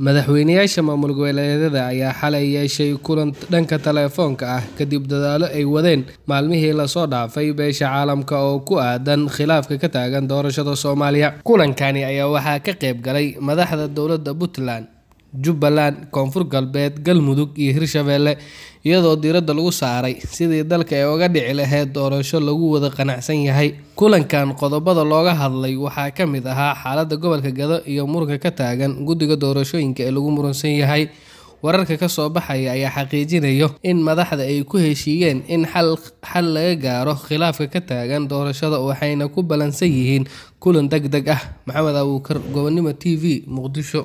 madaxweyneyaasha maamul goboleedyada ayaa xalay yeeshay kulan dhanka taleefoonka ah kadib dadaalo ay wadeen maalmihii lasoo dhaafay beesha caalamka oo ku aadan khilaafka ka taagan doorashada soomaaliya kulankani ayaa waxaa ka qayb galay madaxda dowladda puntland jubbaland koonfur galbeed galmudug iyo hirshabeelle iyadoo diiradda lagu saaray sidii dalka ay uga dhici lahayd doorasho lagu wada qanacsan yahay kulankan qodobada looga hadlay waxaa ka mid ahaa xaaladda gobolka gado iyo muranka ka taagan guddiga doorashooyinka ee lagu muransan yahay wararka ka soo baxaya ayaa xaqiijinayo in madaxda ay ku heshiiyeen in xal laga gaaro khilaafka ka taagan doorashada waxayna ku ballansan yihiin kulan deg deg ah maxamed abuukar gobonimo t v muqdisho